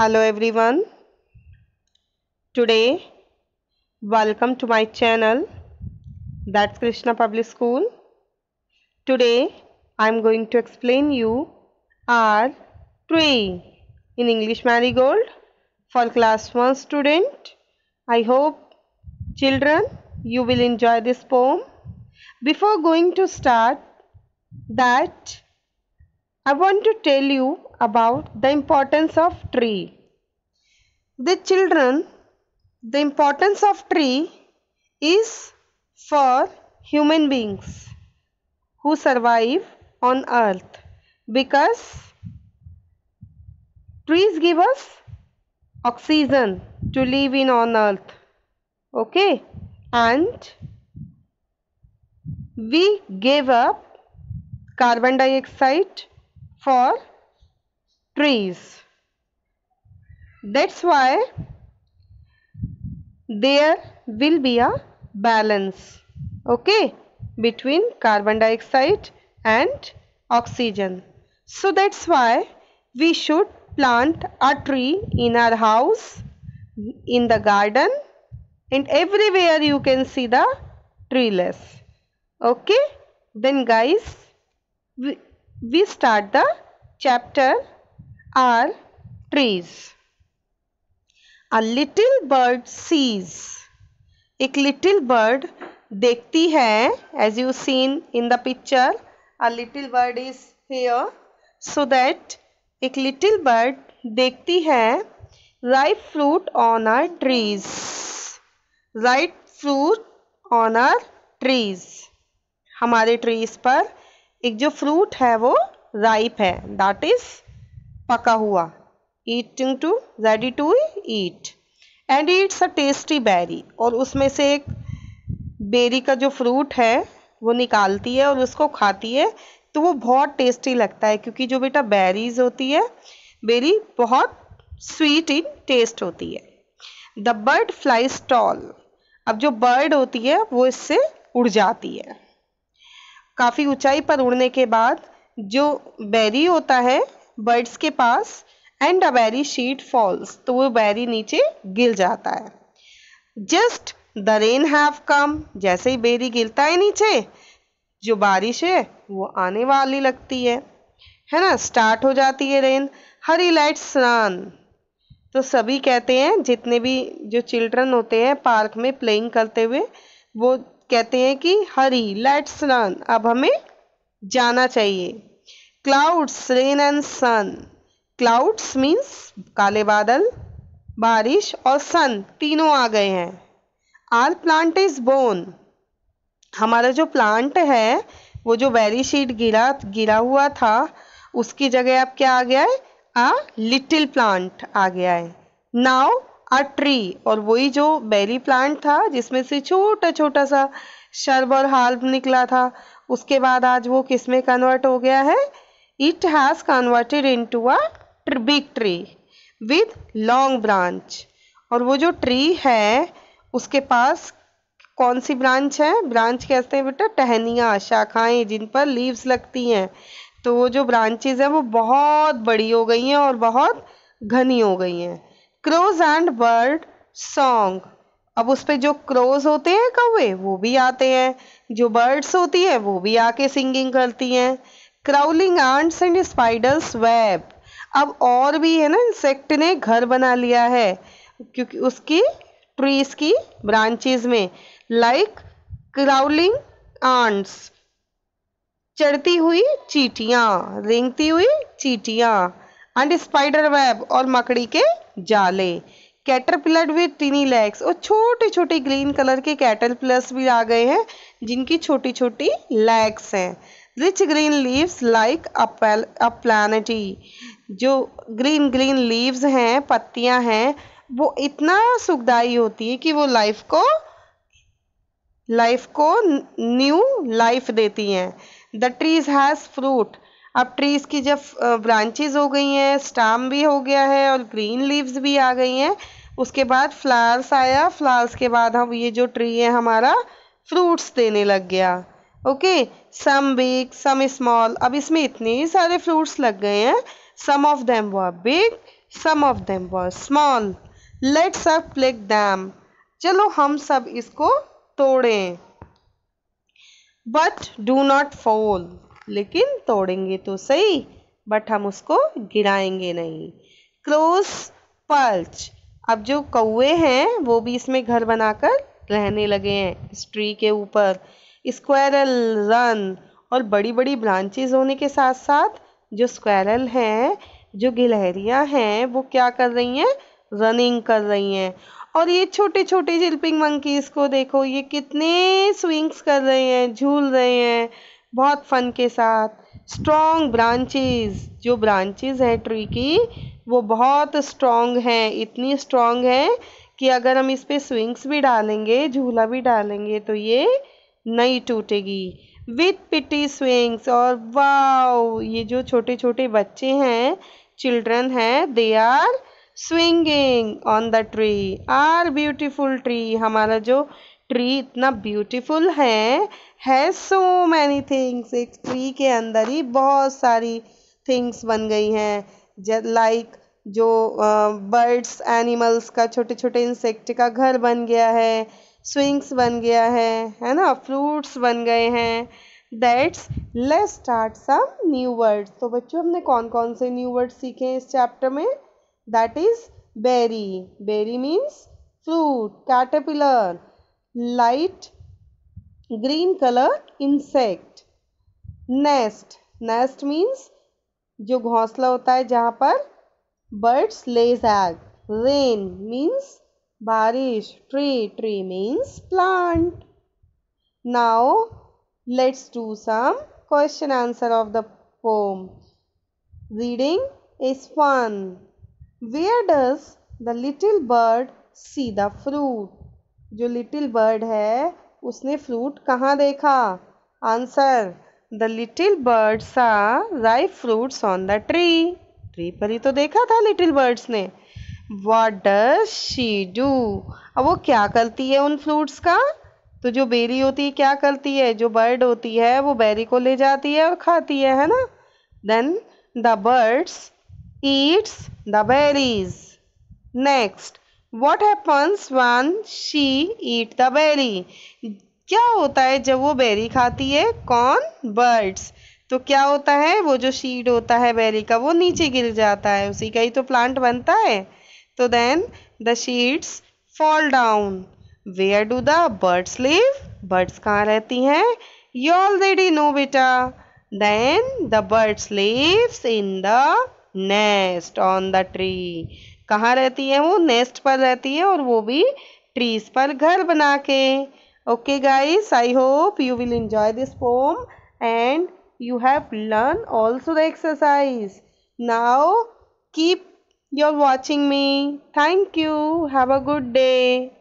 hello everyone today welcome to my channel that's krishna public school today i'm going to explain you our tree in english marigold for class 1 student i hope children you will enjoy this poem before going to start that i want to tell you about the importance of tree. The children, the importance of tree is for human beings who survive on earth because trees give us oxygen to live in on earth okay and we gave up carbon dioxide for trees. That's why there will be a balance okay between carbon dioxide and oxygen. So that's why we should plant a tree in our house, in the garden and everywhere you can see the treeless. Okay, then guys, we, we start the chapter are trees. A little bird sees. ek little bird dekhti hai as you seen in the picture. A little bird is here. So that ek little bird dekhti hai ripe fruit on our trees. Ripe fruit on our trees. hamare trees par ek jo fruit hai wo ripe hai That is पका हुआ eating to ready to eat and it's a tasty berry और उसमें से एक berry का जो fruit है वो निकालती है और उसको खाती है तो वो बहुत टेस्टी लगता है क्योंकि जो बेटा बेरीज होती है बेरी बहुत स्वीट इन टेस्ट होती है द बर्ड फ्लाई स्टॉल अब जो बर्ड होती है वो इससे उड़ जाती है काफ़ी ऊंचाई पर उड़ने के बाद जो बेरी होता है बर्ड्स के पास and a berry sheet falls तो वो बेरी नीचे गिर जाता है just the rain have come जैसे ही बेरी गिरता है नीचे जो बारिश है वो आने वाली लगती है है ना स्टार्ट हो जाती है रेन हरी लाइट स्नान तो सभी कहते हैं जितने भी जो चिल्ड्रन होते हैं पार्क में प्लेइंग करते हुए वो कहते हैं कि हरी लाइट स्नान अब हमें जाना चाहिए clouds rain and sun clouds means काले बादल बारिश और सन तीनों आ गए हैं आर प्लांट इज बोन हमारा जो प्लांट है वो जो बैरी शीट गिरा गिरा हुआ था उसकी जगह अब क्या आ गया है अ लिटिल प्लांट आ गया है नाउ अ ट्री और वही जो बेरी प्लांट था जिसमें से छोटा छोटा सा शर्ब और हाल्ब निकला था उसके बाद आज वो किस में कन्वर्ट हो गया है it has converted into a big tree with long branch और वो जो tree है उसके पास कौन सी ब्रांच है ब्रांच कहते हैं बेटा टहनियाँ शाखाएं जिन पर लीव्स लगती हैं तो वो जो ब्रांचेज हैं वो बहुत बड़ी हो गई हैं और बहुत घनी हो गई हैं क्रोज एंड बर्ड सॉन्ग अब उस पर जो क्रोज होते हैं कौवे वो भी आते हैं जो बर्ड्स होती है वो भी आके सिंगिंग करती हैं crawling ants and spiders web अब और भी है ना इंसेक्ट ने घर बना लिया है क्योंकि उसकी ट्रीज की ब्रांचेज में लाइक क्राउलिंग आंट्स चढ़ती हुई चीटियाँ रेंगती हुई चीटियाँ एंड स्पाइडर वेब और मकड़ी के जाले कैटरपिलर विथ टीनी लेग्स और छोटे छोटे ग्रीन कलर के कैटरपिलर्स भी आ गए हैं जिनकी छोटी छोटी लेग्स हैं rich green leaves like a अप्लानिटी जो ग्रीन ग्रीन लीव्स हैं पत्तियां हैं वो इतना सुखदाई होती है कि वो लाइफ को लाइफ को न्यू लाइफ देती हैं द ट्रीज हैज़ फ्रूट अब ट्रीज़ की जब ब्रांचेज हो गई हैं स्टाम भी हो गया है और ग्रीन लीव्स भी आ गई हैं उसके बाद फ्लावर्स आया फ्लावर्स के बाद हम ये जो ट्री है हमारा फ्रूट्स देने लग गया okay some big some small अब इसमें इतने सारे फ्रूट्स लग गए हैं some of them were big some of them were small let सब प्लेक दैम चलो हम सब इसको तोड़ें बट डू नॉट फॉल लेकिन तोड़ेंगे तो सही बट हम उसको गिराएंगे नहीं क्लोज पल्च अब जो कौए हैं वो भी इसमें घर बनाकर रहने लगे हैं इस ट्री के ऊपर स्क्वायरल रन और बड़ी बड़ी ब्रांचेज होने के साथ साथ जो स्क्वायरल हैं जो गिलहरियाँ हैं वो क्या कर रही हैं रनिंग कर रही हैं और ये छोटे छोटे जिल्पिंग मंकीज को देखो ये कितने स्विंग्स कर रहे हैं झूल रहे हैं बहुत फन के साथ स्ट्रॉन्ग ब्रांचेज जो ब्रांचेज हैं ट्री की वो बहुत स्ट्रॉन्ग हैं इतनी स्ट्रॉन्ग हैं कि अगर हम इस पर स्विंग्स भी डालेंगे झूला भी डालेंगे तो ये नहीं टूटेगी विथ पिटी स्विंग्स और वाओ ये जो छोटे छोटे बच्चे हैं चिल्ड्रन हैं they are swinging on the tree are beautiful tree हमारा जो ट्री इतना ब्यूटीफुल है है सो मैनी थिंग्स एक ट्री के अंदर ही बहुत सारी थिंग्स बन गई हैं लाइक जो बर्ड्स एनिमल्स का छोटे छोटे इंसेक्ट का घर बन गया है स्विंग्स बन गया है है ना फ्रूट्स बन गए हैं that's let's start some new words तो बच्चों हमने कौन कौन से न्यू वर्ड सीखे हैं इस चैप्टर में that is berry berry means fruit caterpillar light green colour insect nest nest means जो घोंसला होता है जहाँ पर birds lays egg rain means barish tree tree means plant now let's do some question answer of the poem reading is fun where does the little bird see the fruit जो little bird है उसने fruit कहाँ देखा answer the little birds are ripe fruits on the tree tree पर ही तो देखा था लिटिल बर्ड्स ने वाट डज शी डू अब वो क्या करती है उन फ्रूट्स का तो जो बेरी होती है क्या करती है जो बर्ड होती है वो बेरी को ले जाती है और खाती है है ना then the birds eats the berries next what happens when she eat the berry क्या होता है जब वो बेरी खाती है कौन बर्ड्स तो क्या होता है वो जो सीड होता है बेरी का वो नीचे गिर जाता है उसी का ही तो प्लांट बनता है तो then the seeds fall down where do the birds live birds कहाँ रहती हैं यू ऑलरेडी नो बेटा then the birds lives in the nest on the tree कहाँ रहती है वो नेस्ट पर रहती है और वो भी ट्रीज पर घर बना के okay guys I hope you will enjoy this poem and you have learned also the exercise. Now keep your watching me. Thank you. Have a good day.